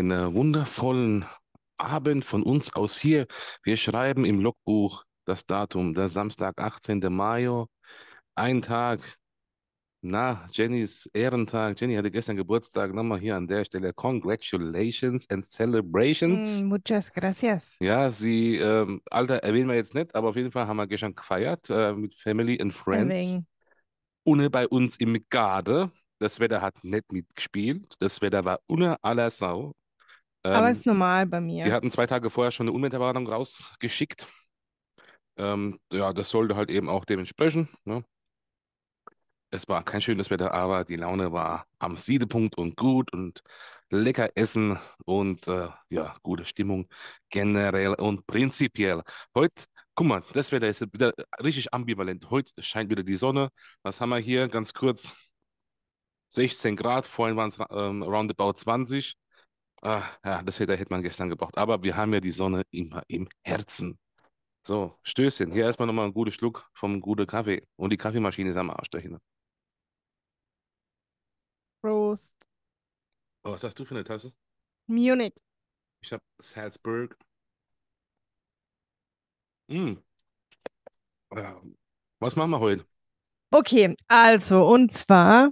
einen wundervollen Abend von uns aus hier. Wir schreiben im Logbuch das Datum, der Samstag, 18. Mai, ein Tag nach Jennys Ehrentag. Jenny hatte gestern Geburtstag. Nochmal hier an der Stelle. Congratulations and celebrations. Mm, muchas gracias. Ja, sie, ähm, Alter erwähnen wir jetzt nicht, aber auf jeden Fall haben wir gestern gefeiert äh, mit Family and Friends. Ohne bei uns im Garde. Das Wetter hat nicht mitgespielt. Das Wetter war ohne aller Sau. Ähm, Aber ist normal bei mir. Wir hatten zwei Tage vorher schon eine Unwetterwarnung rausgeschickt. Ähm, ja, das sollte halt eben auch dementsprechend. Ne? Es war kein schönes Wetter, aber die Laune war am Siedepunkt und gut und lecker essen und äh, ja, gute Stimmung generell und prinzipiell. Heute, guck mal, das Wetter ist wieder richtig ambivalent. Heute scheint wieder die Sonne. Was haben wir hier? Ganz kurz. 16 Grad, vorhin waren es ähm, roundabout 20. Ah, ja, das Wetter hätte man gestern gebraucht. Aber wir haben ja die Sonne immer im Herzen. So, Stößchen. Hier erstmal nochmal einen guten Schluck vom guten Kaffee. Und die Kaffeemaschine ist am Arsch dahinter. Prost. Oh, was hast du für eine Tasse? Munich. Ich habe Salzburg. Mm. Was machen wir heute? Okay, also, und zwar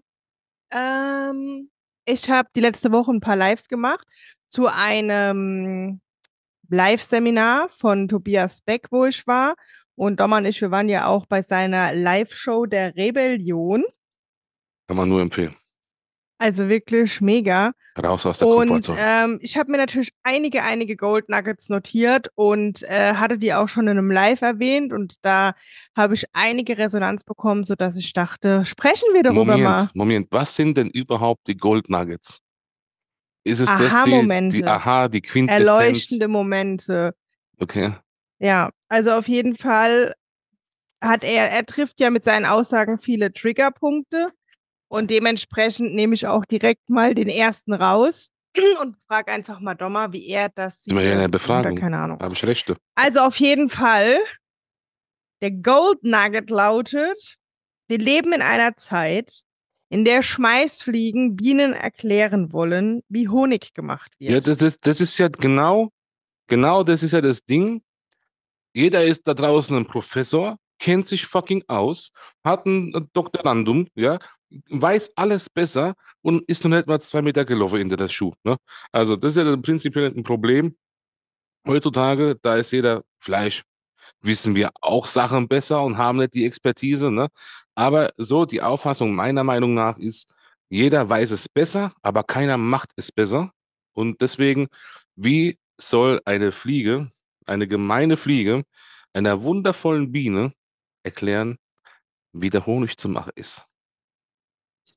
ähm, ich habe die letzte Woche ein paar Lives gemacht zu einem Live-Seminar von Tobias Beck, wo ich war. Und Dom und ich, wir waren ja auch bei seiner Live-Show der Rebellion. Kann man nur empfehlen. Also wirklich mega. Raus aus der Und ähm, ich habe mir natürlich einige, einige Gold Nuggets notiert und äh, hatte die auch schon in einem Live erwähnt. Und da habe ich einige Resonanz bekommen, sodass ich dachte, sprechen wir darüber Moment, mal. Moment, was sind denn überhaupt die Gold Nuggets? Ist es das die, die Aha, die Quintessenz? Erleuchtende Momente. Okay. Ja, also auf jeden Fall hat er, er trifft ja mit seinen Aussagen viele Triggerpunkte und dementsprechend nehme ich auch direkt mal den ersten raus und frage einfach mal Dommer, wie er das sieht. Sind wir hier in der Befragung? Oder keine Ahnung. Habe ich Rechte. Also auf jeden Fall, der Gold Nugget lautet, wir leben in einer Zeit, in der Schmeißfliegen Bienen erklären wollen, wie Honig gemacht wird. Ja, das ist, das ist ja genau, genau das ist ja das Ding. Jeder ist da draußen ein Professor, kennt sich fucking aus, hat ein Doktorandum, ja, weiß alles besser und ist noch nicht mal zwei Meter gelaufen hinter das Schuh. Ne? Also das ist ja prinzipiell ein Problem. Heutzutage, da ist jeder Fleisch, wissen wir auch Sachen besser und haben nicht die Expertise. Ne? Aber so die Auffassung meiner Meinung nach ist, jeder weiß es besser, aber keiner macht es besser. Und deswegen, wie soll eine Fliege, eine gemeine Fliege, einer wundervollen Biene erklären, wie der Honig zu machen ist?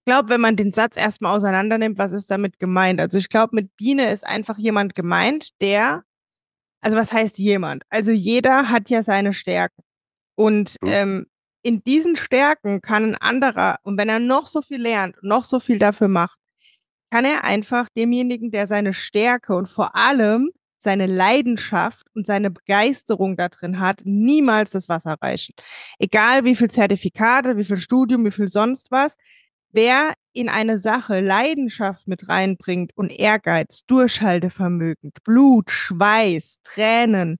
glaube, wenn man den Satz erstmal auseinander nimmt, was ist damit gemeint? Also ich glaube, mit Biene ist einfach jemand gemeint, der, also was heißt jemand? Also jeder hat ja seine Stärken. Und mhm. ähm, in diesen Stärken kann ein anderer, und wenn er noch so viel lernt, noch so viel dafür macht, kann er einfach demjenigen, der seine Stärke und vor allem seine Leidenschaft und seine Begeisterung da drin hat, niemals das Wasser reichen. Egal wie viel Zertifikate, wie viel Studium, wie viel sonst was, Wer in eine Sache Leidenschaft mit reinbringt und Ehrgeiz, Durchhaltevermögen, Blut, Schweiß, Tränen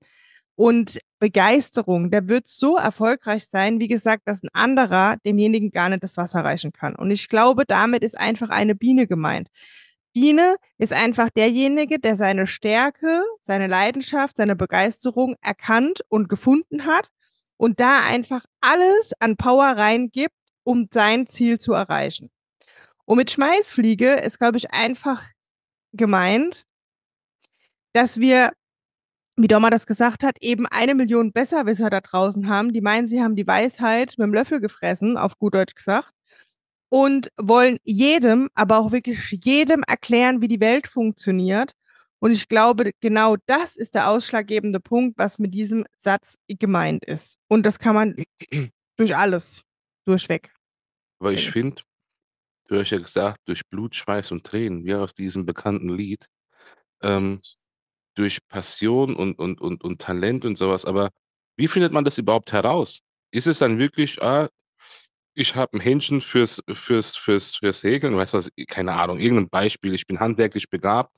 und Begeisterung, der wird so erfolgreich sein, wie gesagt, dass ein anderer demjenigen gar nicht das Wasser reichen kann. Und ich glaube, damit ist einfach eine Biene gemeint. Biene ist einfach derjenige, der seine Stärke, seine Leidenschaft, seine Begeisterung erkannt und gefunden hat und da einfach alles an Power reingibt, um sein Ziel zu erreichen. Und mit Schmeißfliege ist, glaube ich, einfach gemeint, dass wir, wie Dommer das gesagt hat, eben eine Million Besserwisser da draußen haben, die meinen, sie haben die Weisheit mit dem Löffel gefressen, auf gut Deutsch gesagt, und wollen jedem, aber auch wirklich jedem erklären, wie die Welt funktioniert. Und ich glaube, genau das ist der ausschlaggebende Punkt, was mit diesem Satz gemeint ist. Und das kann man durch alles Durchweg. Aber ich äh, finde, du hast ja gesagt, durch Blut, Schweiß und Tränen, wie aus diesem bekannten Lied, ähm, durch Passion und, und, und, und Talent und sowas. Aber wie findet man das überhaupt heraus? Ist es dann wirklich, ah, ich habe ein Händchen fürs, fürs, fürs, fürs Häkeln, weiß was, keine Ahnung, irgendein Beispiel, ich bin handwerklich begabt.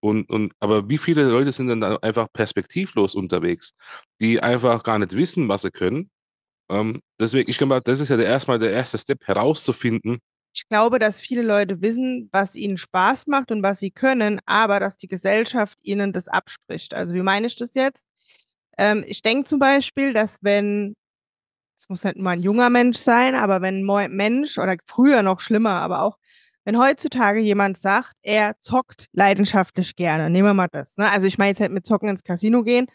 Und, und, aber wie viele Leute sind dann einfach perspektivlos unterwegs, die einfach gar nicht wissen, was sie können ähm, deswegen, ich glaube, das ist ja der, erstmal der erste Step, herauszufinden. Ich glaube, dass viele Leute wissen, was ihnen Spaß macht und was sie können, aber dass die Gesellschaft ihnen das abspricht. Also wie meine ich das jetzt? Ähm, ich denke zum Beispiel, dass wenn, es muss nicht mal ein junger Mensch sein, aber wenn ein Mensch oder früher noch schlimmer, aber auch wenn heutzutage jemand sagt, er zockt leidenschaftlich gerne, nehmen wir mal das. Ne? Also ich meine jetzt halt mit Zocken ins Casino gehen,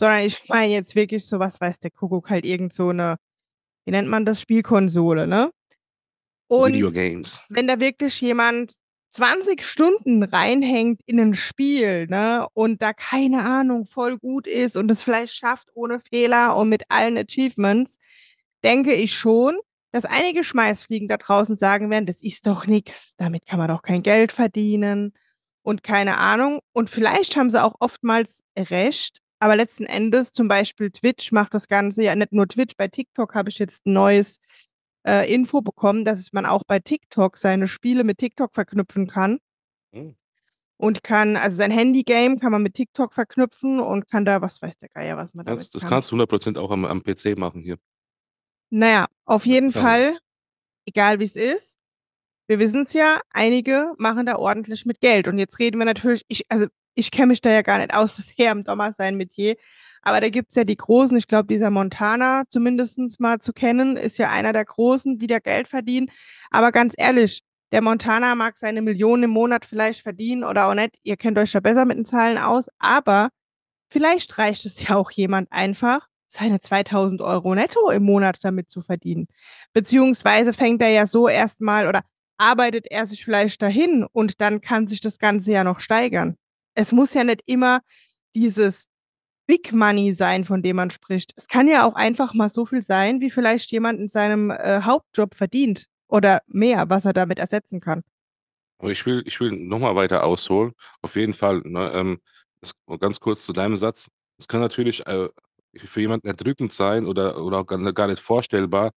sondern ich mhm. meine jetzt wirklich so, was weiß der Kuckuck, halt irgend so eine, wie nennt man das, Spielkonsole, ne? Und wenn da wirklich jemand 20 Stunden reinhängt in ein Spiel, ne, und da keine Ahnung voll gut ist und es vielleicht schafft ohne Fehler und mit allen Achievements, denke ich schon, dass einige Schmeißfliegen da draußen sagen werden, das ist doch nichts, damit kann man doch kein Geld verdienen und keine Ahnung. Und vielleicht haben sie auch oftmals recht, aber letzten Endes, zum Beispiel Twitch macht das Ganze ja nicht nur Twitch, bei TikTok habe ich jetzt ein neues äh, Info bekommen, dass man auch bei TikTok seine Spiele mit TikTok verknüpfen kann. Mhm. Und kann, also sein Handy-Game kann man mit TikTok verknüpfen und kann da, was weiß der Geier, was man da. Das, das kann. kannst du 100% auch am, am PC machen hier. Naja, auf jeden Fall, egal wie es ist, wir wissen es ja, einige machen da ordentlich mit Geld. Und jetzt reden wir natürlich, ich, also ich kenne mich da ja gar nicht aus, das her im Sommer sein Metier. Aber da gibt es ja die Großen, ich glaube, dieser Montana zumindest mal zu kennen, ist ja einer der Großen, die da Geld verdienen. Aber ganz ehrlich, der Montana mag seine Millionen im Monat vielleicht verdienen oder auch nicht. Ihr kennt euch ja besser mit den Zahlen aus, aber vielleicht reicht es ja auch jemand einfach, seine 2000 Euro netto im Monat damit zu verdienen. Beziehungsweise fängt er ja so erstmal oder arbeitet er sich vielleicht dahin und dann kann sich das Ganze ja noch steigern es muss ja nicht immer dieses Big Money sein, von dem man spricht. Es kann ja auch einfach mal so viel sein, wie vielleicht jemand in seinem äh, Hauptjob verdient oder mehr, was er damit ersetzen kann. Ich will, ich will nochmal weiter ausholen. Auf jeden Fall, ne, ähm, das, ganz kurz zu deinem Satz. Es kann natürlich äh, für jemanden erdrückend sein oder, oder gar nicht vorstellbar,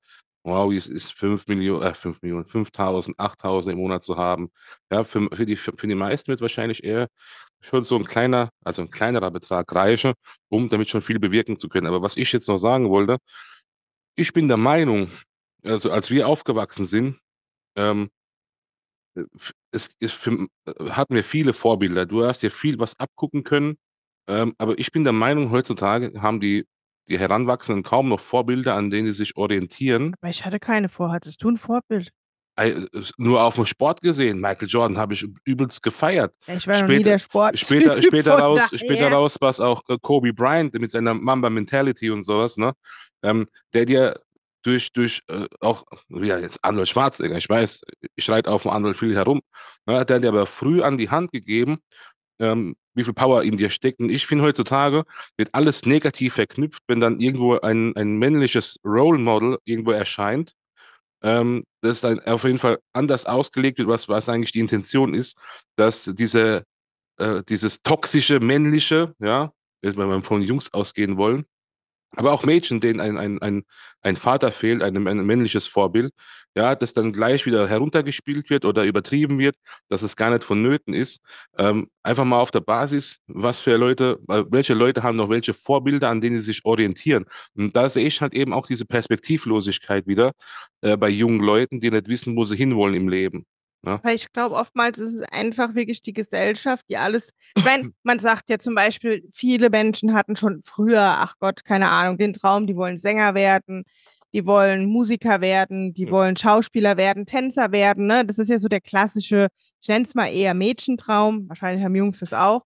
wow, es ist 5 äh, Millionen, äh, 5 Millionen, 5.000, 8.000 im Monat zu haben. Ja, für, für, die, für die meisten wird wahrscheinlich eher schon so ein kleiner, also ein kleinerer Betrag reiche, um damit schon viel bewirken zu können. Aber was ich jetzt noch sagen wollte, ich bin der Meinung, also als wir aufgewachsen sind, ähm, es, es für, äh, hatten wir viele Vorbilder. Du hast dir viel was abgucken können. Ähm, aber ich bin der Meinung, heutzutage haben die, die Heranwachsenden kaum noch Vorbilder, an denen sie sich orientieren. Aber ich hatte keine vor. Hattest du ein Vorbild? nur auf dem Sport gesehen. Michael Jordan habe ich übelst gefeiert. Ich war später, noch nie der Sport. Später, später raus, daher. später raus war es auch äh, Kobe Bryant mit seiner Mamba Mentality und sowas, ne? Ähm, der dir durch, durch äh, auch, ja, jetzt Arnold Schwarzenegger, ich weiß, ich reite auf dem Arnold viel herum, ne? der hat dir aber früh an die Hand gegeben, ähm, wie viel Power in dir steckt. Und ich finde, heutzutage wird alles negativ verknüpft, wenn dann irgendwo ein, ein männliches Role Model irgendwo erscheint ähm, das dann auf jeden Fall anders ausgelegt was, was eigentlich die Intention ist, dass diese, äh, dieses toxische, männliche, ja, wenn wir von Jungs ausgehen wollen, aber auch Mädchen, denen ein, ein, ein, ein Vater fehlt, ein, ein männliches Vorbild, ja, das dann gleich wieder heruntergespielt wird oder übertrieben wird, dass es gar nicht vonnöten ist. Ähm, einfach mal auf der Basis, was für Leute, äh, welche Leute haben noch welche Vorbilder, an denen sie sich orientieren. Und da sehe ich halt eben auch diese Perspektivlosigkeit wieder äh, bei jungen Leuten, die nicht wissen, wo sie hinwollen im Leben. Ne? Weil ich glaube, oftmals ist es einfach wirklich die Gesellschaft, die alles. Ich meine, man sagt ja zum Beispiel, viele Menschen hatten schon früher, ach Gott, keine Ahnung, den Traum, die wollen Sänger werden, die wollen Musiker werden, die ja. wollen Schauspieler werden, Tänzer werden. Ne? Das ist ja so der klassische, ich nenne es mal eher Mädchentraum. Wahrscheinlich haben Jungs das auch.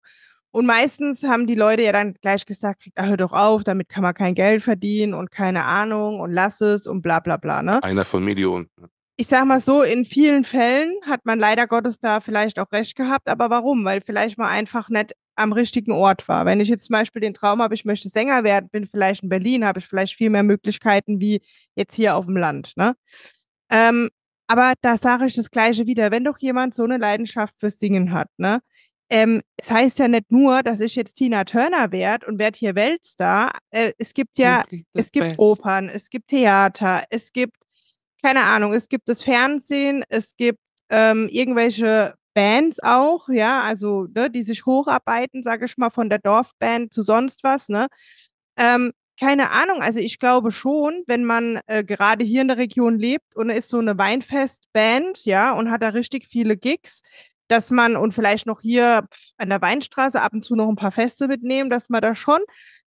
Und meistens haben die Leute ja dann gleich gesagt, ah, hör doch auf, damit kann man kein Geld verdienen und keine Ahnung und lass es und bla bla bla. Ne? Einer von Millionen ich sag mal so, in vielen Fällen hat man leider Gottes da vielleicht auch recht gehabt. Aber warum? Weil vielleicht mal einfach nicht am richtigen Ort war. Wenn ich jetzt zum Beispiel den Traum habe, ich möchte Sänger werden, bin vielleicht in Berlin, habe ich vielleicht viel mehr Möglichkeiten wie jetzt hier auf dem Land. Ne? Ähm, aber da sage ich das Gleiche wieder. Wenn doch jemand so eine Leidenschaft fürs Singen hat, ne? Ähm, es heißt ja nicht nur, dass ich jetzt Tina Turner werde und werde hier Weltstar. Äh, es gibt ja, es gibt Best. Opern, es gibt Theater, es gibt keine Ahnung, es gibt das Fernsehen, es gibt ähm, irgendwelche Bands auch, ja, also ne, die sich hocharbeiten, sage ich mal, von der Dorfband zu sonst was, ne? Ähm, keine Ahnung, also ich glaube schon, wenn man äh, gerade hier in der Region lebt und ist so eine Weinfestband, ja, und hat da richtig viele Gigs, dass man und vielleicht noch hier an der Weinstraße ab und zu noch ein paar Feste mitnehmen, dass man da schon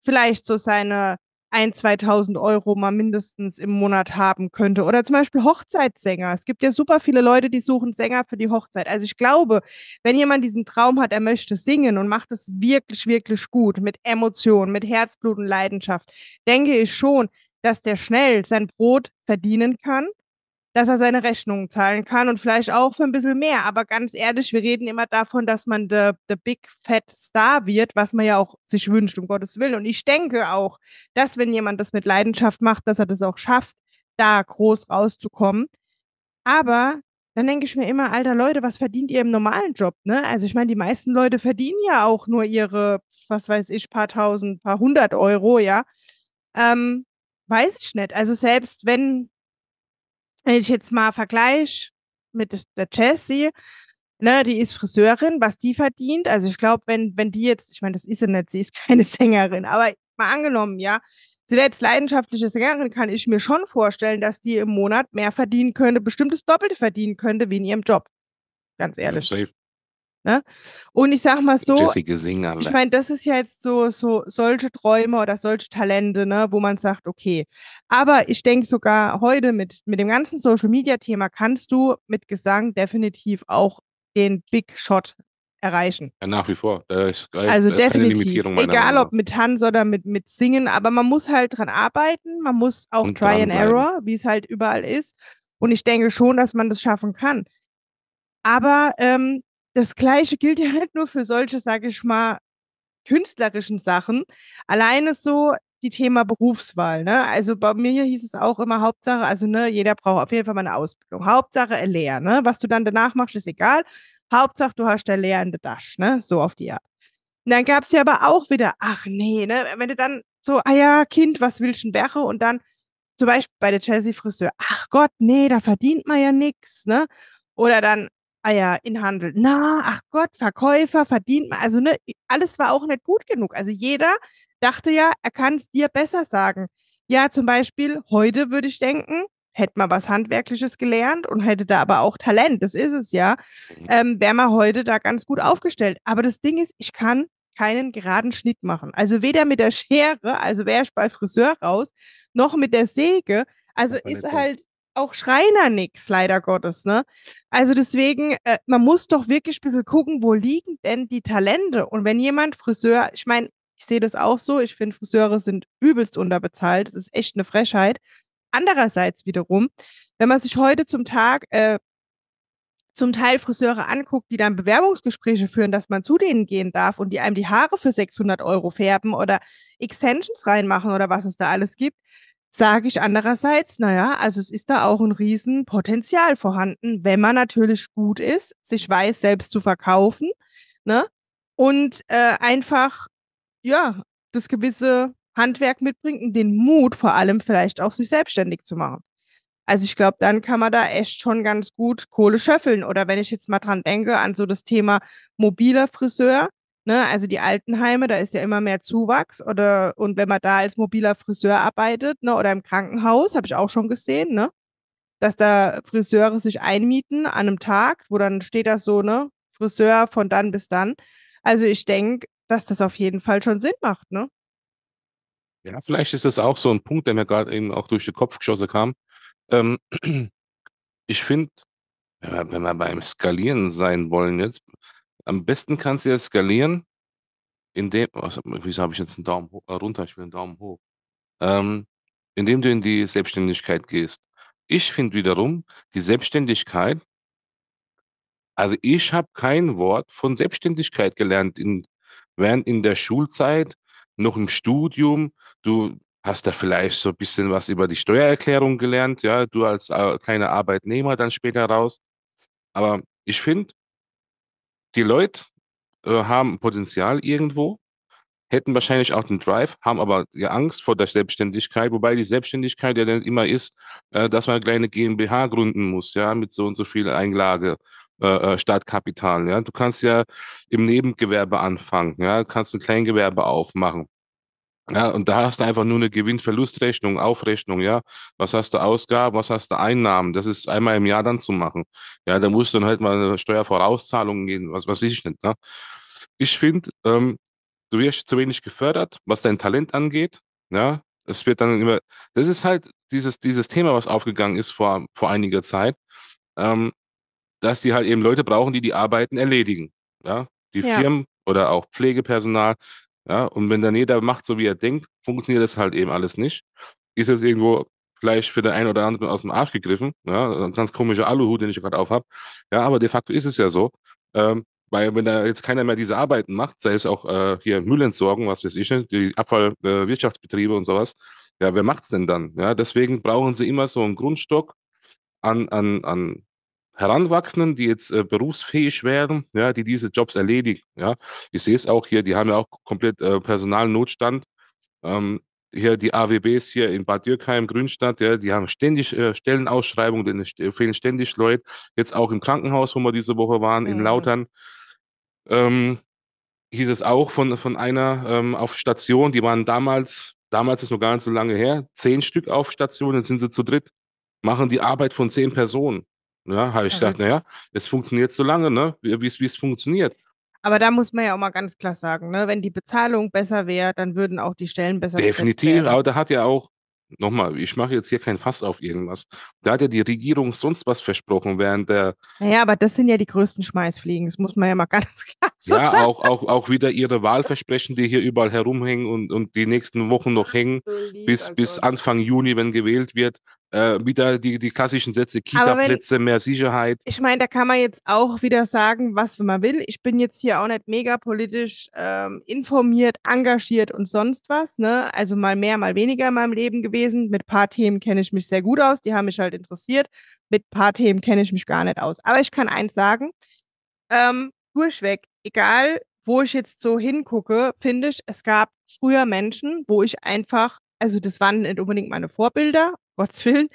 vielleicht so seine ein, 2000 Euro mal mindestens im Monat haben könnte. Oder zum Beispiel Hochzeitssänger. Es gibt ja super viele Leute, die suchen Sänger für die Hochzeit. Also ich glaube, wenn jemand diesen Traum hat, er möchte singen und macht es wirklich, wirklich gut, mit Emotion, mit Herzblut und Leidenschaft, denke ich schon, dass der schnell sein Brot verdienen kann dass er seine Rechnungen zahlen kann und vielleicht auch für ein bisschen mehr. Aber ganz ehrlich, wir reden immer davon, dass man der the, the Big Fat Star wird, was man ja auch sich wünscht, um Gottes Willen. Und ich denke auch, dass wenn jemand das mit Leidenschaft macht, dass er das auch schafft, da groß rauszukommen. Aber dann denke ich mir immer, alter Leute, was verdient ihr im normalen Job? Ne? Also ich meine, die meisten Leute verdienen ja auch nur ihre, was weiß ich, paar tausend, paar hundert Euro, ja. Ähm, weiß ich nicht. Also selbst wenn wenn ich jetzt mal vergleiche mit der Jessie, ne, die ist Friseurin, was die verdient. Also ich glaube, wenn, wenn die jetzt, ich meine, das ist sie nicht, sie ist keine Sängerin, aber mal angenommen, ja, sie wäre jetzt leidenschaftliche Sängerin, kann ich mir schon vorstellen, dass die im Monat mehr verdienen könnte, bestimmtes Doppelte verdienen könnte wie in ihrem Job. Ganz ehrlich. Ja, safe. Ne? Und ich sag mal so, ich meine, das ist ja jetzt so, so solche Träume oder solche Talente, ne, wo man sagt, okay. Aber ich denke sogar heute mit, mit dem ganzen Social Media Thema kannst du mit Gesang definitiv auch den Big Shot erreichen. Ja, nach wie vor. Ist, also definitiv. Egal ob mit Tanz oder mit, mit Singen, aber man muss halt dran arbeiten, man muss auch Und Try and Error, wie es halt überall ist. Und ich denke schon, dass man das schaffen kann. Aber ähm, das Gleiche gilt ja halt nur für solche, sage ich mal, künstlerischen Sachen. Alleine so die Thema Berufswahl. Ne? Also bei mir hieß es auch immer Hauptsache, also ne, jeder braucht auf jeden Fall mal eine Ausbildung. Hauptsache eine Lehre. Ne? Was du dann danach machst, ist egal. Hauptsache, du hast eine Lehre in der Tasche. Ne? So auf die Art. Und dann gab es ja aber auch wieder, ach nee, ne? wenn du dann so, ah ja, Kind, was willst du denn wäre? Und dann zum Beispiel bei der Chelsea-Friseur, ach Gott, nee, da verdient man ja nichts. Ne? Oder dann, Ah ja, in Handel. Na, ach Gott, Verkäufer, verdient man. Also ne, alles war auch nicht gut genug. Also jeder dachte ja, er kann es dir besser sagen. Ja, zum Beispiel heute würde ich denken, hätte man was Handwerkliches gelernt und hätte da aber auch Talent, das ist es ja, mhm. ähm, wäre man heute da ganz gut aufgestellt. Aber das Ding ist, ich kann keinen geraden Schnitt machen. Also weder mit der Schere, also wäre ich bei Friseur raus, noch mit der Säge. Also ist halt, auch Schreiner nix, leider Gottes. Ne? Also deswegen, äh, man muss doch wirklich ein bisschen gucken, wo liegen denn die Talente? Und wenn jemand Friseur, ich meine, ich sehe das auch so, ich finde, Friseure sind übelst unterbezahlt. Das ist echt eine Frechheit. Andererseits wiederum, wenn man sich heute zum Tag äh, zum Teil Friseure anguckt, die dann Bewerbungsgespräche führen, dass man zu denen gehen darf und die einem die Haare für 600 Euro färben oder Extensions reinmachen oder was es da alles gibt, sage ich andererseits, naja, also es ist da auch ein Riesenpotenzial vorhanden, wenn man natürlich gut ist, sich weiß, selbst zu verkaufen ne? und äh, einfach, ja, das gewisse Handwerk mitbringt und den Mut vor allem vielleicht auch, sich selbstständig zu machen. Also ich glaube, dann kann man da echt schon ganz gut Kohle schöffeln. Oder wenn ich jetzt mal dran denke an so das Thema mobiler Friseur, Ne? Also die Altenheime, da ist ja immer mehr Zuwachs oder und wenn man da als mobiler Friseur arbeitet, ne, oder im Krankenhaus, habe ich auch schon gesehen, ne? Dass da Friseure sich einmieten an einem Tag, wo dann steht das so, ne, Friseur von dann bis dann. Also ich denke, dass das auf jeden Fall schon Sinn macht, ne? Ja, vielleicht ist das auch so ein Punkt, der mir gerade eben auch durch den Kopf geschossen kam. Ähm, ich finde, wenn wir beim Skalieren sein wollen jetzt, am besten kannst du es skalieren, indem, oh, wieso habe ich jetzt einen Daumen hoch, äh, runter, ich will einen Daumen hoch, ähm, indem du in die Selbstständigkeit gehst. Ich finde wiederum, die Selbstständigkeit, also ich habe kein Wort von Selbstständigkeit gelernt, in, während in der Schulzeit, noch im Studium, du hast da vielleicht so ein bisschen was über die Steuererklärung gelernt, ja, du als äh, kleiner Arbeitnehmer dann später raus. Aber ich finde, die Leute äh, haben Potenzial irgendwo, hätten wahrscheinlich auch den Drive, haben aber ja Angst vor der Selbstständigkeit, wobei die Selbstständigkeit ja dann immer ist, äh, dass man eine kleine GmbH gründen muss, ja, mit so und so viel Einlage. Äh, äh Startkapital, ja. Du kannst ja im Nebengewerbe anfangen, ja. Du kannst ein Kleingewerbe aufmachen. Ja, und da hast du einfach nur eine Gewinn-Verlust-Rechnung, Aufrechnung, ja. Was hast du Ausgaben, was hast du Einnahmen? Das ist einmal im Jahr dann zu machen. Ja, da musst du dann halt mal eine Steuervorauszahlung gehen, was weiß ich nicht, ne? Ich finde, ähm, du wirst zu wenig gefördert, was dein Talent angeht, ja. Es wird dann immer, das ist halt dieses, dieses Thema, was aufgegangen ist vor, vor einiger Zeit, ähm, dass die halt eben Leute brauchen, die die Arbeiten erledigen, ja. Die ja. Firmen oder auch Pflegepersonal ja, und wenn dann jeder macht, so wie er denkt, funktioniert das halt eben alles nicht. Ist jetzt irgendwo vielleicht für den einen oder anderen aus dem Arsch gegriffen. Ja, ein ganz komischer Aluhut, den ich gerade auf habe. Ja, aber de facto ist es ja so. Ähm, weil wenn da jetzt keiner mehr diese Arbeiten macht, sei es auch äh, hier Müllentsorgen, was weiß ich, ne, die Abfallwirtschaftsbetriebe äh, und sowas, ja, wer macht's denn dann? Ja, deswegen brauchen sie immer so einen Grundstock an, an, an Heranwachsenden, die jetzt äh, berufsfähig werden, ja, die diese Jobs erledigen. Ja. Ich sehe es auch hier, die haben ja auch komplett äh, Personalnotstand. Ähm, hier die AWBs hier in Bad Dürkheim, Grünstadt, ja, die haben ständig äh, Stellenausschreibungen, denen st äh, fehlen ständig Leute. Jetzt auch im Krankenhaus, wo wir diese Woche waren, mhm. in Lautern. Ähm, hieß es auch von, von einer ähm, auf Station, die waren damals, damals ist noch gar nicht so lange her, zehn Stück auf Station, jetzt sind sie zu dritt, machen die Arbeit von zehn Personen. Ja, ne? habe ich gesagt, naja, es funktioniert so lange, ne? Wie es funktioniert. Aber da muss man ja auch mal ganz klar sagen, ne? wenn die Bezahlung besser wäre, dann würden auch die Stellen besser Definitiv, aber da hat ja auch, nochmal, ich mache jetzt hier kein Fass auf irgendwas, da hat ja die Regierung sonst was versprochen, während der... Naja, aber das sind ja die größten Schmeißfliegen, das muss man ja mal ganz klar so ja, sagen. Ja, auch, auch, auch wieder ihre Wahlversprechen, die hier überall herumhängen und, und die nächsten Wochen noch hängen, Lieber bis, Gott. bis Anfang Juni, wenn gewählt wird äh, wieder die, die klassischen Sätze, Kita-Plätze, mehr Sicherheit. Ich meine, da kann man jetzt auch wieder sagen, was man will. Ich bin jetzt hier auch nicht mega politisch ähm, informiert, engagiert und sonst was. Ne? Also mal mehr, mal weniger in meinem Leben gewesen. Mit ein paar Themen kenne ich mich sehr gut aus, die haben mich halt interessiert. Mit ein paar Themen kenne ich mich gar nicht aus. Aber ich kann eins sagen, ähm, durchweg, egal wo ich jetzt so hingucke, finde ich, es gab früher Menschen, wo ich einfach also das waren nicht unbedingt meine Vorbilder Gottes Willen.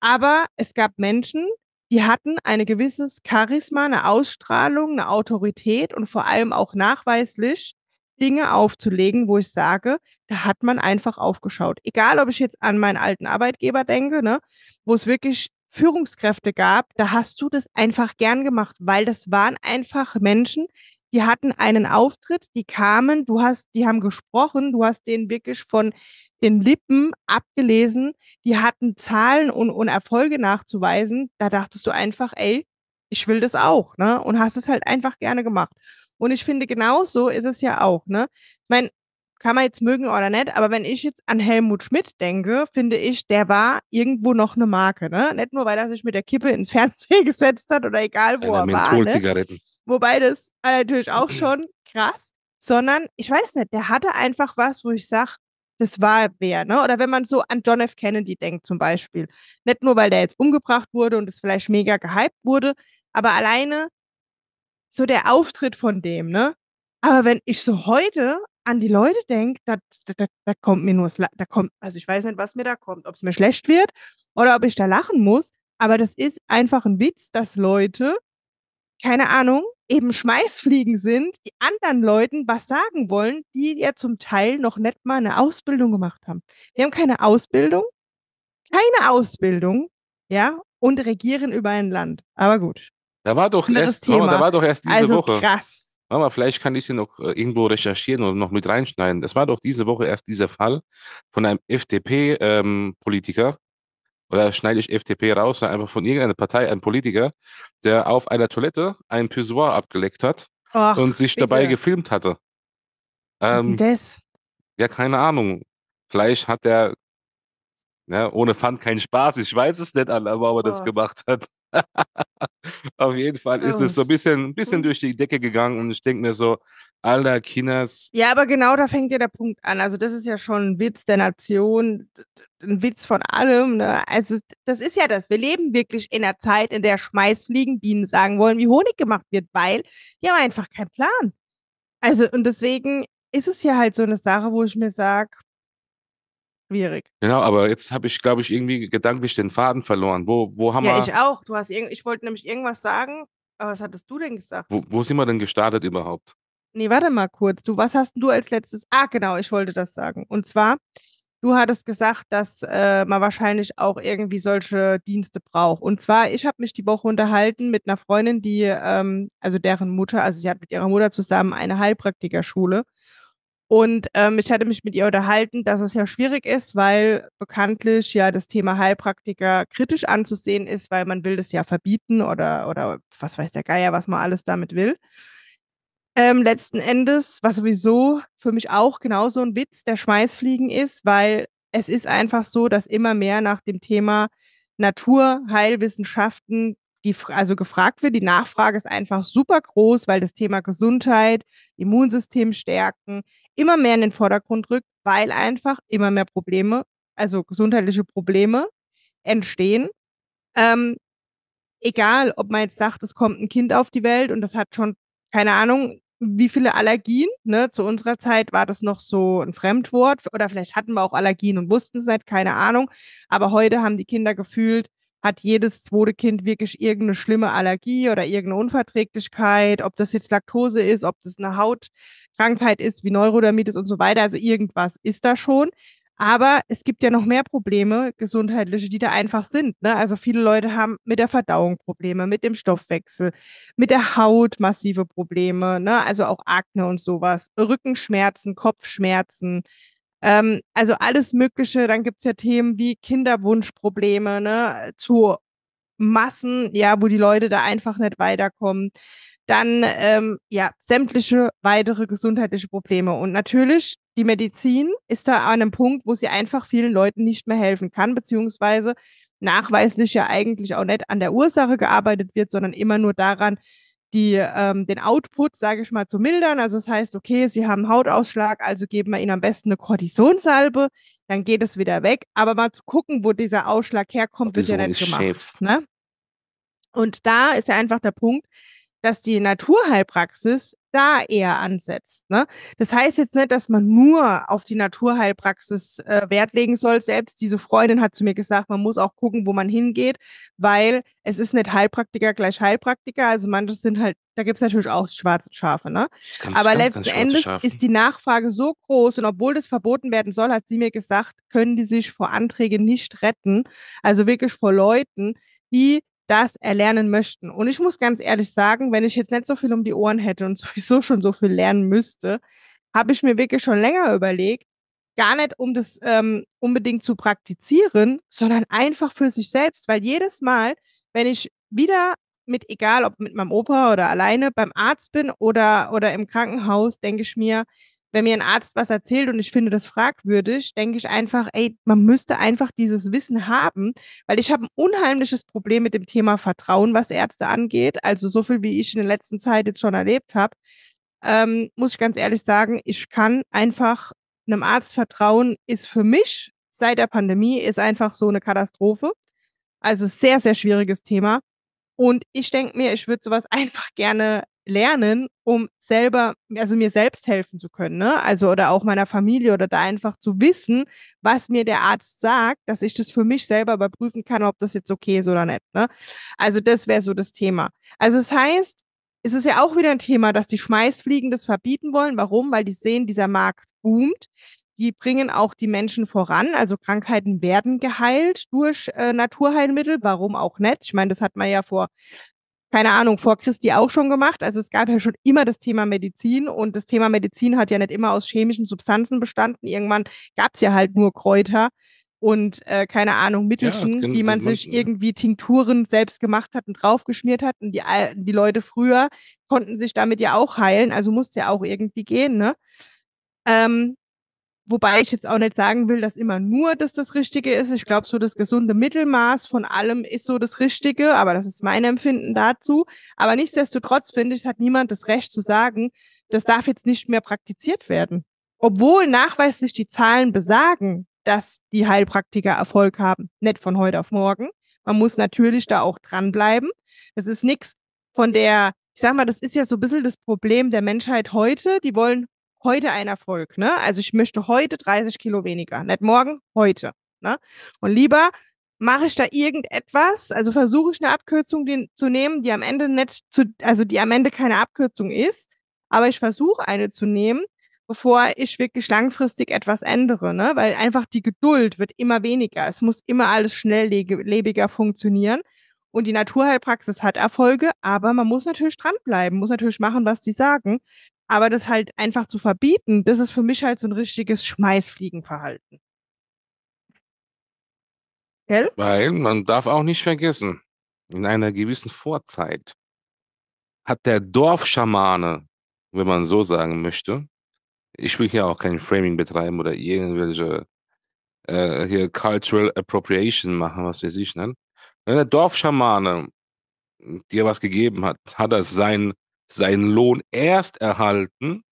Aber es gab Menschen, die hatten ein gewisses Charisma, eine Ausstrahlung, eine Autorität und vor allem auch nachweislich Dinge aufzulegen, wo ich sage, da hat man einfach aufgeschaut. Egal, ob ich jetzt an meinen alten Arbeitgeber denke, ne, wo es wirklich Führungskräfte gab, da hast du das einfach gern gemacht, weil das waren einfach Menschen, die hatten einen Auftritt, die kamen, du hast, die haben gesprochen, du hast denen wirklich von den Lippen abgelesen, die hatten Zahlen und, und Erfolge nachzuweisen. Da dachtest du einfach, ey, ich will das auch, ne? Und hast es halt einfach gerne gemacht. Und ich finde, genauso ist es ja auch, ne? Ich meine, kann man jetzt mögen oder nicht, aber wenn ich jetzt an Helmut Schmidt denke, finde ich, der war irgendwo noch eine Marke, ne? Nicht nur, weil er sich mit der Kippe ins Fernsehen gesetzt hat oder egal wo Einer er war. Ne? Wobei das natürlich auch schon krass, sondern ich weiß nicht, der hatte einfach was, wo ich sage, das war wer, ne? Oder wenn man so an John F. Kennedy denkt zum Beispiel. Nicht nur, weil der jetzt umgebracht wurde und es vielleicht mega gehypt wurde, aber alleine so der Auftritt von dem, ne? Aber wenn ich so heute an die Leute denke, da, da, da kommt mir nur, da kommt, also ich weiß nicht, was mir da kommt, ob es mir schlecht wird oder ob ich da lachen muss, aber das ist einfach ein Witz, dass Leute keine Ahnung, eben Schmeißfliegen sind, die anderen Leuten was sagen wollen, die ja zum Teil noch nicht mal eine Ausbildung gemacht haben. Wir haben keine Ausbildung, keine Ausbildung, ja, und regieren über ein Land. Aber gut. Da war doch, erst, Mama, da war doch erst diese also Woche. Krass. Mama, vielleicht kann ich sie noch äh, irgendwo recherchieren und noch mit reinschneiden. Das war doch diese Woche erst dieser Fall von einem FDP-Politiker, ähm, oder schneide ich FDP raus, sondern einfach von irgendeiner Partei, ein Politiker, der auf einer Toilette ein Pissoir abgeleckt hat Och, und sich bitte. dabei gefilmt hatte. Ähm, Was ist denn ähm, das? Ja, keine Ahnung. Vielleicht hat der ja, ne, ohne Pfand keinen Spaß. Ich weiß es nicht, aber ob er das oh. gemacht hat. Auf jeden Fall ist es oh, so ein bisschen, ein bisschen durch die Decke gegangen und ich denke mir so, Alter, Chinas. Ja, aber genau da fängt ja der Punkt an. Also das ist ja schon ein Witz der Nation, ein Witz von allem. Ne? Also das ist ja das. Wir leben wirklich in einer Zeit, in der Schmeißfliegenbienen sagen wollen, wie Honig gemacht wird, weil die haben einfach keinen Plan. Also und deswegen ist es ja halt so eine Sache, wo ich mir sage, schwierig. Genau, aber jetzt habe ich, glaube ich, irgendwie gedanklich den Faden verloren. Wo, wo haben ja, wir... ich auch. Du hast irg ich wollte nämlich irgendwas sagen, aber was hattest du denn gesagt? Wo, wo sind wir denn gestartet überhaupt? Nee, warte mal kurz. Du, was hast du als letztes? Ah, genau, ich wollte das sagen. Und zwar, du hattest gesagt, dass äh, man wahrscheinlich auch irgendwie solche Dienste braucht. Und zwar, ich habe mich die Woche unterhalten mit einer Freundin, die, ähm, also deren Mutter, also sie hat mit ihrer Mutter zusammen eine Heilpraktikerschule. Und ähm, ich hatte mich mit ihr unterhalten, dass es ja schwierig ist, weil bekanntlich ja das Thema Heilpraktiker kritisch anzusehen ist, weil man will das ja verbieten oder, oder was weiß der Geier, was man alles damit will. Ähm, letzten Endes, was sowieso für mich auch genauso ein Witz der Schmeißfliegen ist, weil es ist einfach so, dass immer mehr nach dem Thema Natur, Heilwissenschaften die, also gefragt wird. Die Nachfrage ist einfach super groß, weil das Thema Gesundheit, Immunsystem stärken immer mehr in den Vordergrund rückt, weil einfach immer mehr Probleme, also gesundheitliche Probleme entstehen. Ähm, egal, ob man jetzt sagt, es kommt ein Kind auf die Welt und das hat schon keine Ahnung, wie viele Allergien. Ne? Zu unserer Zeit war das noch so ein Fremdwort oder vielleicht hatten wir auch Allergien und wussten es nicht, keine Ahnung. Aber heute haben die Kinder gefühlt, hat jedes zweite Kind wirklich irgendeine schlimme Allergie oder irgendeine Unverträglichkeit, ob das jetzt Laktose ist, ob das eine Hautkrankheit ist wie Neurodermitis und so weiter. Also irgendwas ist da schon. Aber es gibt ja noch mehr Probleme, gesundheitliche, die da einfach sind. Ne? Also viele Leute haben mit der Verdauung Probleme, mit dem Stoffwechsel, mit der Haut massive Probleme, ne? also auch Akne und sowas, Rückenschmerzen, Kopfschmerzen, ähm, also alles Mögliche. Dann gibt es ja Themen wie Kinderwunschprobleme ne? zu Massen, ja, wo die Leute da einfach nicht weiterkommen dann ähm, ja sämtliche weitere gesundheitliche Probleme. Und natürlich die Medizin ist da an einem Punkt, wo sie einfach vielen Leuten nicht mehr helfen kann, beziehungsweise nachweislich ja eigentlich auch nicht an der Ursache gearbeitet wird, sondern immer nur daran, die, ähm, den Output, sage ich mal, zu mildern. Also das heißt, okay, sie haben Hautausschlag, also geben wir ihnen am besten eine Kortisonsalbe, dann geht es wieder weg. Aber mal zu gucken, wo dieser Ausschlag herkommt, wird ja nicht gemacht. Ne? Und da ist ja einfach der Punkt, dass die Naturheilpraxis da eher ansetzt. Ne? Das heißt jetzt nicht, dass man nur auf die Naturheilpraxis äh, Wert legen soll. Selbst diese Freundin hat zu mir gesagt, man muss auch gucken, wo man hingeht, weil es ist nicht Heilpraktiker gleich Heilpraktiker. Also manche sind halt, da gibt es natürlich auch schwarze Schafe. Ne? Aber ganz, letzten ganz Endes Schafen. ist die Nachfrage so groß und obwohl das verboten werden soll, hat sie mir gesagt, können die sich vor Anträgen nicht retten. Also wirklich vor Leuten, die das erlernen möchten. Und ich muss ganz ehrlich sagen, wenn ich jetzt nicht so viel um die Ohren hätte und sowieso schon so viel lernen müsste, habe ich mir wirklich schon länger überlegt, gar nicht um das ähm, unbedingt zu praktizieren, sondern einfach für sich selbst, weil jedes Mal, wenn ich wieder mit, egal ob mit meinem Opa oder alleine beim Arzt bin oder, oder im Krankenhaus, denke ich mir, wenn mir ein Arzt was erzählt und ich finde das fragwürdig, denke ich einfach, ey, man müsste einfach dieses Wissen haben, weil ich habe ein unheimliches Problem mit dem Thema Vertrauen, was Ärzte angeht. Also so viel, wie ich in der letzten Zeit jetzt schon erlebt habe, ähm, muss ich ganz ehrlich sagen, ich kann einfach einem Arzt vertrauen, ist für mich seit der Pandemie, ist einfach so eine Katastrophe. Also sehr, sehr schwieriges Thema. Und ich denke mir, ich würde sowas einfach gerne lernen, um selber, also mir selbst helfen zu können, ne? Also oder auch meiner Familie oder da einfach zu wissen, was mir der Arzt sagt, dass ich das für mich selber überprüfen kann, ob das jetzt okay ist oder nicht. Ne? Also das wäre so das Thema. Also es das heißt, es ist ja auch wieder ein Thema, dass die Schmeißfliegen das verbieten wollen. Warum? Weil die sehen, dieser Markt boomt. Die bringen auch die Menschen voran. Also Krankheiten werden geheilt durch äh, Naturheilmittel. Warum auch nicht? Ich meine, das hat man ja vor keine Ahnung, vor Christi auch schon gemacht. Also es gab ja schon immer das Thema Medizin und das Thema Medizin hat ja nicht immer aus chemischen Substanzen bestanden. Irgendwann gab es ja halt nur Kräuter und äh, keine Ahnung, Mittelchen, ja, die man sich irgendwie Tinkturen selbst gemacht hat und draufgeschmiert hat. Und die, die Leute früher konnten sich damit ja auch heilen, also musste ja auch irgendwie gehen, ne? Ähm, Wobei ich jetzt auch nicht sagen will, dass immer nur das das Richtige ist. Ich glaube, so das gesunde Mittelmaß von allem ist so das Richtige, aber das ist mein Empfinden dazu. Aber nichtsdestotrotz finde ich, hat niemand das Recht zu sagen, das darf jetzt nicht mehr praktiziert werden. Obwohl nachweislich die Zahlen besagen, dass die Heilpraktiker Erfolg haben. Nicht von heute auf morgen. Man muss natürlich da auch dranbleiben. Es ist nichts von der, ich sag mal, das ist ja so ein bisschen das Problem der Menschheit heute. Die wollen heute ein Erfolg. Ne? Also ich möchte heute 30 Kilo weniger. Nicht morgen, heute. Ne? Und lieber mache ich da irgendetwas, also versuche ich eine Abkürzung den, zu nehmen, die am Ende nicht zu, also die am Ende keine Abkürzung ist, aber ich versuche eine zu nehmen, bevor ich wirklich langfristig etwas ändere, ne? Weil einfach die Geduld wird immer weniger. Es muss immer alles schnelllebiger funktionieren. Und die Naturheilpraxis hat Erfolge, aber man muss natürlich dranbleiben, muss natürlich machen, was die sagen. Aber das halt einfach zu verbieten, das ist für mich halt so ein richtiges Schmeißfliegenverhalten. Gell? Weil man darf auch nicht vergessen, in einer gewissen Vorzeit hat der Dorfschamane, wenn man so sagen möchte, ich will hier auch kein Framing betreiben oder irgendwelche äh, hier Cultural Appropriation machen, was wir sich nennen. Wenn der Dorfschamane dir was gegeben hat, hat er sein seinen Lohn erst erhalten,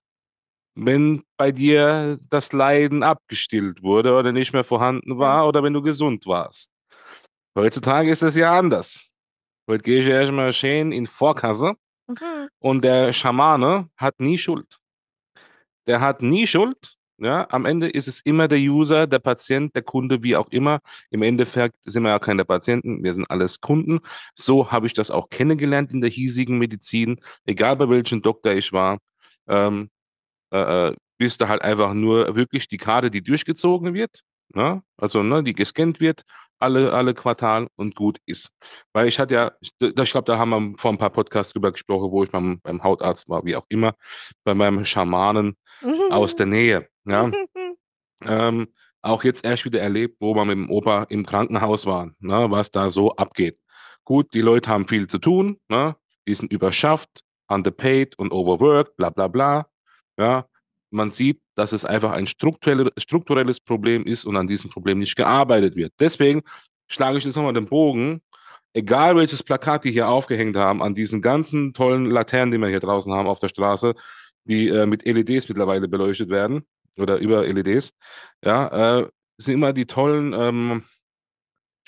wenn bei dir das Leiden abgestillt wurde oder nicht mehr vorhanden war oder wenn du gesund warst. Heutzutage ist das ja anders. Heute gehe ich erstmal schön in Vorkasse mhm. und der Schamane hat nie Schuld. Der hat nie Schuld ja, am Ende ist es immer der User, der Patient, der Kunde, wie auch immer. Im Endeffekt sind wir ja keine Patienten, wir sind alles Kunden. So habe ich das auch kennengelernt in der hiesigen Medizin, egal bei welchem Doktor ich war. Ähm, äh, äh bist du halt einfach nur wirklich die Karte, die durchgezogen wird. Ne? Also, ne, die gescannt wird, alle, alle Quartal und gut ist. Weil ich hatte ja, ich, ich glaube, da haben wir vor ein paar Podcasts drüber gesprochen, wo ich beim, beim Hautarzt war, wie auch immer, bei meinem Schamanen aus der Nähe. Ja? ähm, auch jetzt erst wieder erlebt, wo wir mit dem Opa im Krankenhaus waren, ne, was da so abgeht. Gut, die Leute haben viel zu tun, ne, die sind überschafft, underpaid und overworked, bla bla bla. Ja, man sieht, dass es einfach ein strukturelles Problem ist und an diesem Problem nicht gearbeitet wird. Deswegen schlage ich jetzt nochmal den Bogen. Egal welches Plakat die hier aufgehängt haben, an diesen ganzen tollen Laternen, die wir hier draußen haben auf der Straße, die äh, mit LEDs mittlerweile beleuchtet werden oder über LEDs, ja, äh, sind immer die tollen ähm,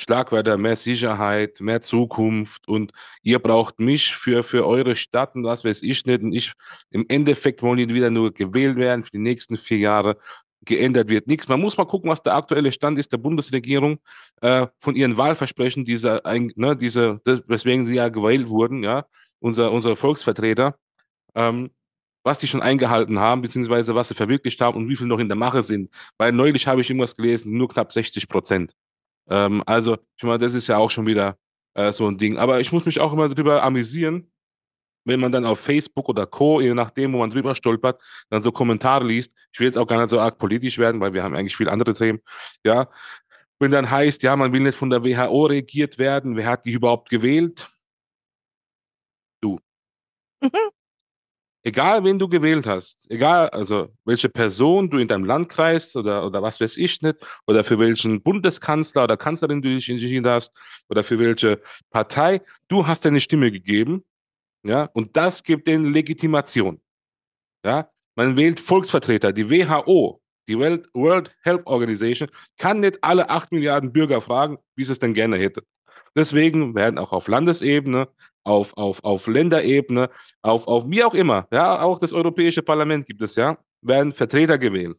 Schlagwörter, mehr Sicherheit, mehr Zukunft und ihr braucht mich für, für eure Stadt und was weiß ich nicht. Und ich, im Endeffekt wollen die wieder nur gewählt werden für die nächsten vier Jahre. Geändert wird nichts. Man muss mal gucken, was der aktuelle Stand ist der Bundesregierung äh, von ihren Wahlversprechen, diese, ne, diese, weswegen sie ja gewählt wurden, ja, unser, unsere Volksvertreter. Ähm, was die schon eingehalten haben, beziehungsweise was sie verwirklicht haben und wie viel noch in der Mache sind. Weil neulich habe ich irgendwas gelesen, nur knapp 60 Prozent. Ähm, also, ich meine, das ist ja auch schon wieder äh, so ein Ding. Aber ich muss mich auch immer darüber amüsieren, wenn man dann auf Facebook oder Co., je nachdem, wo man drüber stolpert, dann so Kommentare liest. Ich will jetzt auch gar nicht so arg politisch werden, weil wir haben eigentlich viel andere Themen. Ja, wenn dann heißt, ja, man will nicht von der WHO regiert werden, wer hat die überhaupt gewählt? Du. egal wen du gewählt hast, egal, also welche Person du in deinem Landkreis oder, oder was weiß ich nicht, oder für welchen Bundeskanzler oder Kanzlerin du dich entschieden hast, oder für welche Partei, du hast deine Stimme gegeben, ja, und das gibt denen Legitimation. Ja, man wählt Volksvertreter, die WHO, die World Health Organization, kann nicht alle acht Milliarden Bürger fragen, wie sie es denn gerne hätte. Deswegen werden auch auf Landesebene auf, auf, auf Länderebene, auf, auf wie auch immer, ja, auch das Europäische Parlament gibt es, ja, werden Vertreter gewählt.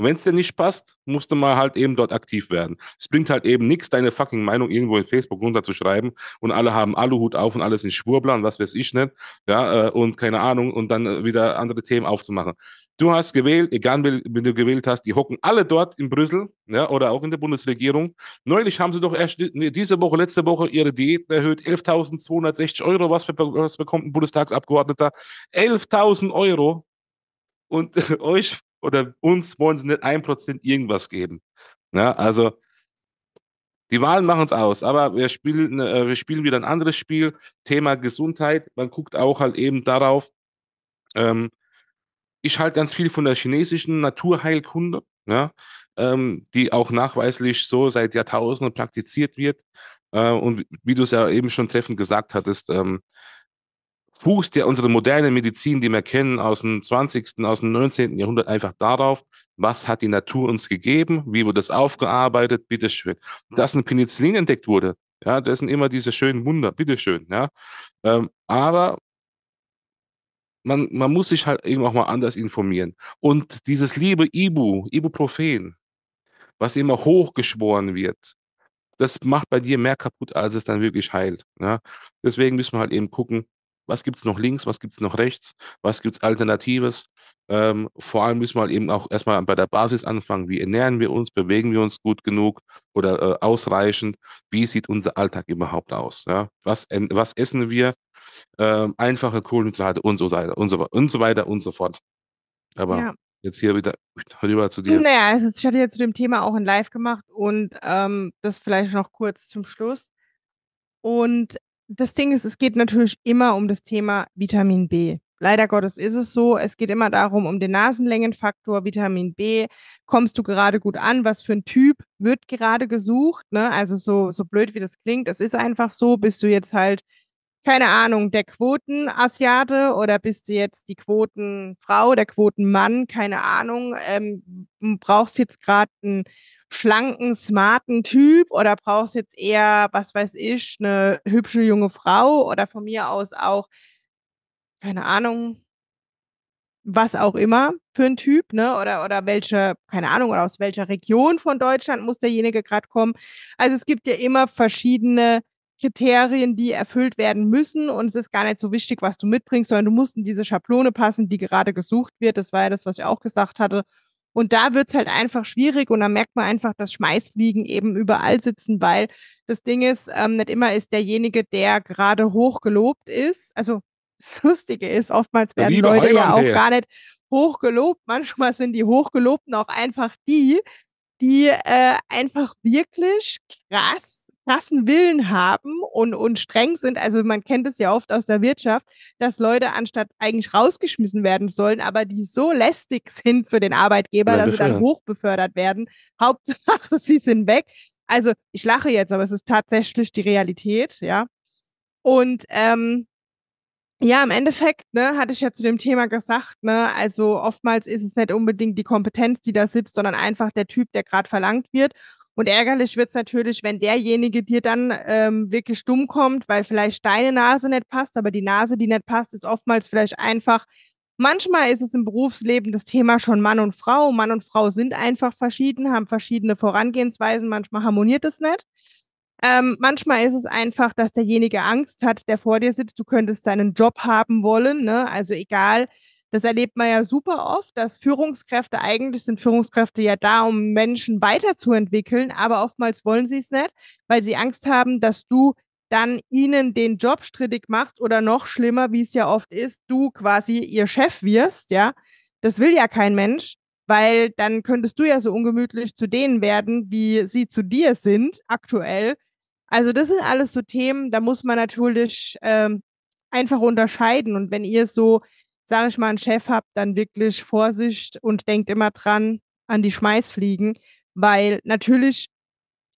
Und wenn es dir nicht passt, musst du mal halt eben dort aktiv werden. Es bringt halt eben nichts, deine fucking Meinung irgendwo in Facebook runterzuschreiben und alle haben Aluhut auf und alles in Schwurbler was weiß ich nicht. Ja, äh, und keine Ahnung und dann äh, wieder andere Themen aufzumachen. Du hast gewählt, egal wenn du gewählt hast, die hocken alle dort in Brüssel ja, oder auch in der Bundesregierung. Neulich haben sie doch erst diese Woche, letzte Woche ihre Diäten erhöht. 11.260 Euro, was, was bekommt ein Bundestagsabgeordneter? 11.000 Euro und euch oder uns wollen sie nicht ein Prozent irgendwas geben. Ja, ne? also die Wahlen machen es aus, aber wir spielen, äh, wir spielen wieder ein anderes Spiel. Thema Gesundheit. Man guckt auch halt eben darauf. Ähm, ich halte ganz viel von der chinesischen Naturheilkunde, ja, ne? ähm, die auch nachweislich so seit Jahrtausenden praktiziert wird. Äh, und wie du es ja eben schon treffend gesagt hattest, ähm, fußt ja unsere moderne Medizin, die wir kennen aus dem 20., aus dem 19. Jahrhundert, einfach darauf, was hat die Natur uns gegeben, wie wurde das aufgearbeitet, bitteschön. Dass ein Penicillin entdeckt wurde, ja, das sind immer diese schönen Wunder, bitteschön, ja. Ähm, aber man, man muss sich halt eben auch mal anders informieren. Und dieses liebe Ibu, Ibuprofen, was immer hochgeschworen wird, das macht bei dir mehr kaputt, als es dann wirklich heilt. Ja? Deswegen müssen wir halt eben gucken, was gibt es noch links, was gibt es noch rechts, was gibt es Alternatives. Ähm, vor allem müssen wir halt eben auch erstmal bei der Basis anfangen. Wie ernähren wir uns? Bewegen wir uns gut genug oder äh, ausreichend? Wie sieht unser Alltag überhaupt aus? Ja? Was, äh, was essen wir? Ähm, einfache Kohlenhydrate und so weiter und so, und so weiter und so fort. Aber ja. jetzt hier wieder rüber zu dir. Naja, ich hatte ja zu dem Thema auch ein Live gemacht und ähm, das vielleicht noch kurz zum Schluss. Und das Ding ist, es geht natürlich immer um das Thema Vitamin B. Leider Gottes ist es so. Es geht immer darum, um den Nasenlängenfaktor, Vitamin B. Kommst du gerade gut an? Was für ein Typ wird gerade gesucht? Ne? Also so, so blöd wie das klingt, es ist einfach so. Bist du jetzt halt keine Ahnung, der Quoten-Asiate oder bist du jetzt die Quoten-Frau, der Quoten-Mann, keine Ahnung, ähm, brauchst jetzt gerade einen schlanken, smarten Typ oder brauchst jetzt eher, was weiß ich, eine hübsche junge Frau oder von mir aus auch, keine Ahnung, was auch immer für ein Typ, ne? Oder, oder welche, keine Ahnung, oder aus welcher Region von Deutschland muss derjenige gerade kommen. Also es gibt ja immer verschiedene Kriterien, die erfüllt werden müssen. Und es ist gar nicht so wichtig, was du mitbringst, sondern du musst in diese Schablone passen, die gerade gesucht wird. Das war ja das, was ich auch gesagt hatte. Und da wird es halt einfach schwierig und da merkt man einfach, dass Schmeißfliegen eben überall sitzen, weil das Ding ist, ähm, nicht immer ist derjenige, der gerade hochgelobt ist. Also das Lustige ist, oftmals werden Liebe Leute Heiland ja auch her. gar nicht hochgelobt. Manchmal sind die Hochgelobten auch einfach die, die äh, einfach wirklich krass krassen Willen haben und, und streng sind. Also man kennt es ja oft aus der Wirtschaft, dass Leute anstatt eigentlich rausgeschmissen werden sollen, aber die so lästig sind für den Arbeitgeber, dass sie dann hochbefördert werden. Hauptsache, sie sind weg. Also ich lache jetzt, aber es ist tatsächlich die Realität, ja. Und ähm, ja, im Endeffekt, ne, hatte ich ja zu dem Thema gesagt, ne, also oftmals ist es nicht unbedingt die Kompetenz, die da sitzt, sondern einfach der Typ, der gerade verlangt wird. Und ärgerlich wird es natürlich, wenn derjenige dir dann ähm, wirklich dumm kommt, weil vielleicht deine Nase nicht passt, aber die Nase, die nicht passt, ist oftmals vielleicht einfach. Manchmal ist es im Berufsleben das Thema schon Mann und Frau. Mann und Frau sind einfach verschieden, haben verschiedene Vorangehensweisen, manchmal harmoniert es nicht. Ähm, manchmal ist es einfach, dass derjenige Angst hat, der vor dir sitzt, du könntest deinen Job haben wollen. Ne? Also egal, das erlebt man ja super oft, dass Führungskräfte, eigentlich sind Führungskräfte ja da, um Menschen weiterzuentwickeln, aber oftmals wollen sie es nicht, weil sie Angst haben, dass du dann ihnen den Job strittig machst oder noch schlimmer, wie es ja oft ist, du quasi ihr Chef wirst, ja. Das will ja kein Mensch, weil dann könntest du ja so ungemütlich zu denen werden, wie sie zu dir sind aktuell. Also das sind alles so Themen, da muss man natürlich ähm, einfach unterscheiden. Und wenn ihr so sage ich mal, einen Chef habt, dann wirklich Vorsicht und denkt immer dran an die Schmeißfliegen, weil natürlich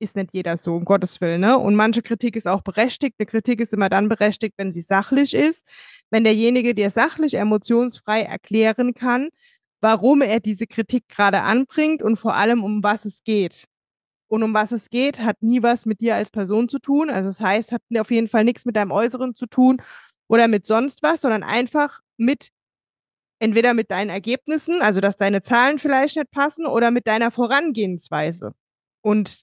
ist nicht jeder so, um Gottes Willen. Ne? Und manche Kritik ist auch berechtigt. Eine Kritik ist immer dann berechtigt, wenn sie sachlich ist. Wenn derjenige dir sachlich, emotionsfrei erklären kann, warum er diese Kritik gerade anbringt und vor allem, um was es geht. Und um was es geht, hat nie was mit dir als Person zu tun. Also das heißt, hat auf jeden Fall nichts mit deinem Äußeren zu tun oder mit sonst was, sondern einfach mit entweder mit deinen Ergebnissen, also dass deine Zahlen vielleicht nicht passen, oder mit deiner Vorangehensweise. Und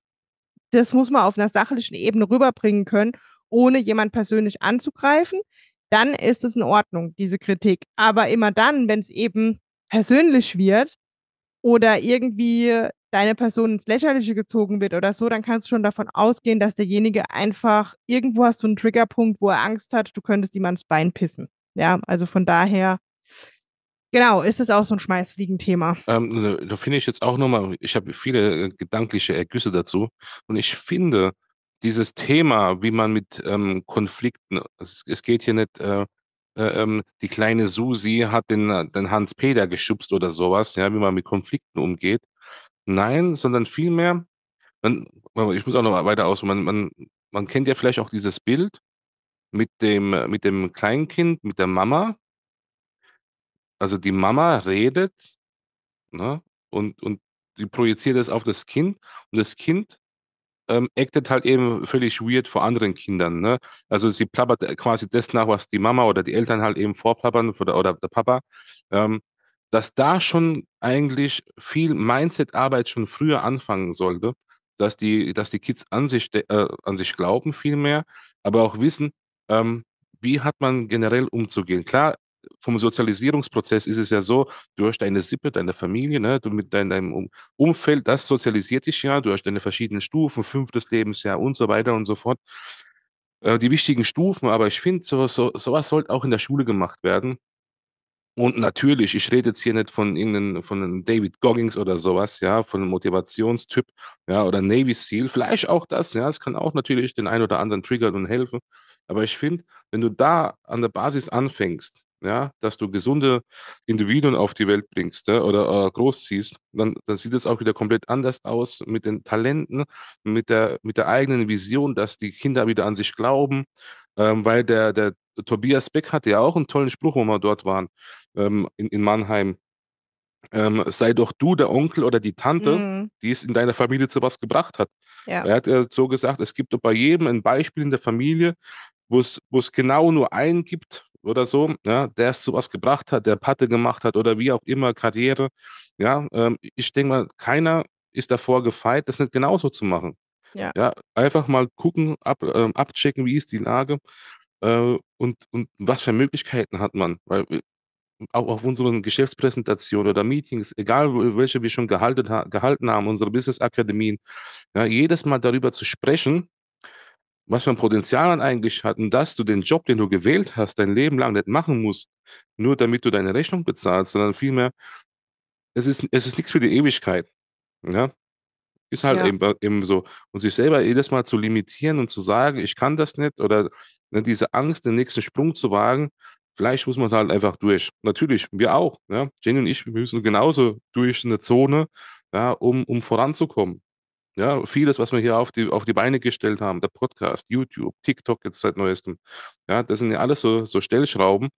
das muss man auf einer sachlichen Ebene rüberbringen können, ohne jemand persönlich anzugreifen. Dann ist es in Ordnung, diese Kritik. Aber immer dann, wenn es eben persönlich wird oder irgendwie deine Person ins Lächerliche gezogen wird oder so, dann kannst du schon davon ausgehen, dass derjenige einfach irgendwo hast du einen Triggerpunkt, wo er Angst hat, du könntest ihm ans Bein pissen. Ja, also von daher Genau, ist es auch so ein Schmeißfliegenthema. Ähm, da finde ich jetzt auch nochmal, ich habe viele äh, gedankliche Ergüsse dazu und ich finde dieses Thema, wie man mit ähm, Konflikten, es, es, geht hier nicht, äh, äh, ähm, die kleine Susi hat den, den Hans Peter geschubst oder sowas, ja, wie man mit Konflikten umgeht. Nein, sondern vielmehr, ich muss auch noch weiter aus, man, man, man kennt ja vielleicht auch dieses Bild mit dem, mit dem Kleinkind, mit der Mama, also die Mama redet ne, und, und die projiziert es auf das Kind und das Kind ähm, actet halt eben völlig weird vor anderen Kindern. Ne? Also sie plappert äh, quasi das nach, was die Mama oder die Eltern halt eben vorplappern oder, oder der Papa. Ähm, dass da schon eigentlich viel Mindset-Arbeit schon früher anfangen sollte, dass die, dass die Kids an sich, äh, an sich glauben viel mehr, aber auch wissen, ähm, wie hat man generell umzugehen. Klar, vom Sozialisierungsprozess ist es ja so, du hast deine Sippe, deine Familie, ne, du mit deinem Umfeld, das sozialisiert dich ja, du hast deine verschiedenen Stufen, fünftes Lebensjahr und so weiter und so fort. Äh, die wichtigen Stufen, aber ich finde, so, so, sowas sollte auch in der Schule gemacht werden. Und natürlich, ich rede jetzt hier nicht von irgendeinem, von David Goggins oder sowas, ja, von einem Motivationstyp, ja, oder Navy Seal, vielleicht auch das, ja, es kann auch natürlich den einen oder anderen triggern und helfen. Aber ich finde, wenn du da an der Basis anfängst, ja, dass du gesunde Individuen auf die Welt bringst ja, oder äh, großziehst, dann, dann sieht es auch wieder komplett anders aus mit den Talenten, mit der, mit der eigenen Vision, dass die Kinder wieder an sich glauben, ähm, weil der, der Tobias Beck hatte ja auch einen tollen Spruch, wo wir dort waren, ähm, in, in Mannheim. Ähm, sei doch du der Onkel oder die Tante, mhm. die es in deiner Familie zu was gebracht hat. Ja. Er hat äh, so gesagt, es gibt bei jedem ein Beispiel in der Familie, wo es genau nur einen gibt, oder so, ja, der es zu was gebracht hat, der Patte gemacht hat oder wie auch immer, Karriere. Ja, ähm, ich denke mal, keiner ist davor gefeit, das nicht genauso zu machen. Ja. ja einfach mal gucken, ab, ähm, abchecken, wie ist die Lage äh, und, und was für Möglichkeiten hat man. Weil auch auf unseren Geschäftspräsentationen oder Meetings, egal welche wir schon gehalten, gehalten haben, unsere Business Akademien, ja, jedes Mal darüber zu sprechen, was für ein Potenzial man eigentlich hat und dass du den Job, den du gewählt hast, dein Leben lang nicht machen musst, nur damit du deine Rechnung bezahlst, sondern vielmehr, es ist, es ist nichts für die Ewigkeit. Ja? Ist halt ja. eben, äh, eben so. Und sich selber jedes Mal zu limitieren und zu sagen, ich kann das nicht oder ne, diese Angst, den nächsten Sprung zu wagen, vielleicht muss man halt einfach durch. Natürlich, wir auch. Ja? Jenny und ich wir müssen genauso durch eine Zone, ja, um, um voranzukommen. Ja, vieles, was wir hier auf die, auf die Beine gestellt haben, der Podcast, YouTube, TikTok jetzt seit neuestem, ja, das sind ja alles so, so Stellschrauben.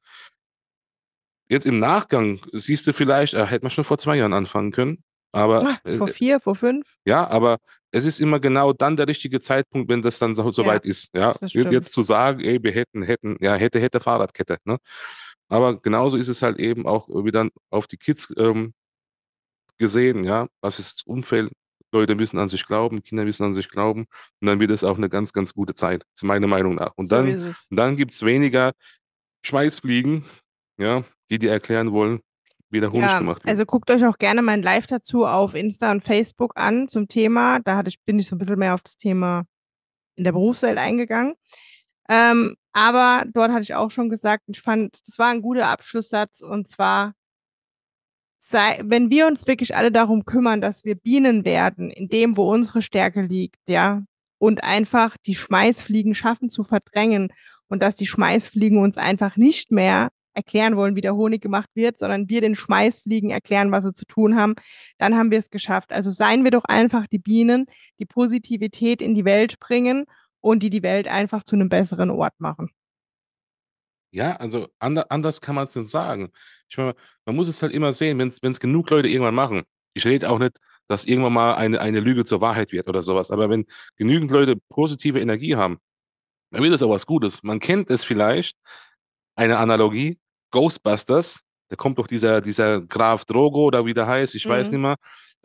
Jetzt im Nachgang siehst du vielleicht, äh, hätte man schon vor zwei Jahren anfangen können, aber. Ah, äh, vor äh, vier, vor fünf? Ja, aber es ist immer genau dann der richtige Zeitpunkt, wenn das dann so, so ja, weit ist. Ja, jetzt zu sagen, ey, wir hätten, hätten, ja, hätte, hätte Fahrradkette. Ne? Aber genauso ist es halt eben auch wieder auf die Kids ähm, gesehen, ja, was ist das Umfeld, Leute müssen an sich glauben, Kinder müssen an sich glauben und dann wird es auch eine ganz, ganz gute Zeit, ist meine Meinung nach. Und so dann, dann gibt es weniger Schweißfliegen, ja, die dir erklären wollen, wie der Honig ja, gemacht wird. Also guckt euch auch gerne mein Live dazu auf Insta und Facebook an zum Thema. Da hatte ich, bin ich so ein bisschen mehr auf das Thema in der Berufswelt eingegangen. Ähm, aber dort hatte ich auch schon gesagt, ich fand, das war ein guter Abschlusssatz und zwar sei, wenn wir uns wirklich alle darum kümmern, dass wir Bienen werden, in dem, wo unsere Stärke liegt, ja, und einfach die Schmeißfliegen schaffen zu verdrängen und dass die Schmeißfliegen uns einfach nicht mehr erklären wollen, wie der Honig gemacht wird, sondern wir den Schmeißfliegen erklären, was sie zu tun haben, dann haben wir es geschafft. Also seien wir doch einfach die Bienen, die Positivität in die Welt bringen und die die Welt einfach zu einem besseren Ort machen. Ja, also ander, anders kann man es nicht sagen. Ich meine, man muss es halt immer sehen, wenn es genug Leute irgendwann machen. Ich rede auch nicht, dass irgendwann mal eine, eine Lüge zur Wahrheit wird oder sowas. Aber wenn genügend Leute positive Energie haben, dann wird es auch was Gutes. Man kennt es vielleicht, eine Analogie, Ghostbusters, da kommt doch dieser, dieser Graf Drogo oder wie der heißt, ich mhm. weiß nicht mehr,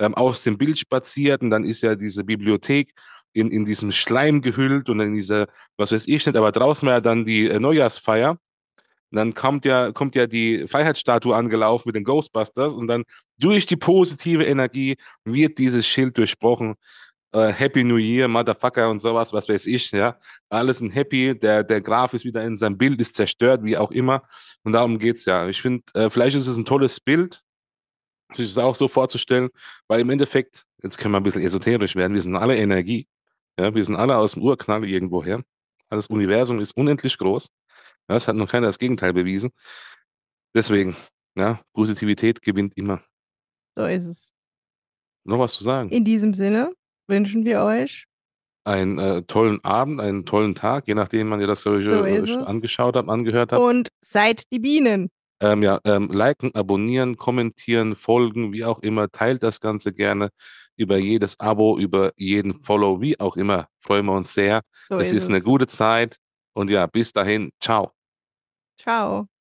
ähm, aus dem Bild spaziert und dann ist ja diese Bibliothek in, in diesem Schleim gehüllt und in dieser, was weiß ich nicht, aber draußen war ja dann die äh, Neujahrsfeier dann kommt ja, kommt ja die Freiheitsstatue angelaufen mit den Ghostbusters und dann durch die positive Energie wird dieses Schild durchbrochen. Äh, Happy New Year, Motherfucker und sowas, was weiß ich, ja. Alles ein Happy, der, der Graf ist wieder in seinem Bild, ist zerstört, wie auch immer. Und darum geht es ja. Ich finde, äh, vielleicht ist es ein tolles Bild, sich das auch so vorzustellen, weil im Endeffekt, jetzt können wir ein bisschen esoterisch werden, wir sind alle Energie. Ja, wir sind alle aus dem Urknall irgendwoher. Also das Universum ist unendlich groß. Das hat noch keiner das Gegenteil bewiesen. Deswegen, ja, Positivität gewinnt immer. So ist es. Noch was zu sagen? In diesem Sinne wünschen wir euch einen äh, tollen Abend, einen tollen Tag, je nachdem, wann ihr das so äh, angeschaut habt, angehört habt. Und seid die Bienen. Ähm, ja, ähm, liken, abonnieren, kommentieren, folgen, wie auch immer. Teilt das Ganze gerne über jedes Abo, über jeden Follow, wie auch immer. Freuen wir uns sehr. So es ist, ist, eine gute Zeit. Und ja, bis dahin, ciao. Ciao.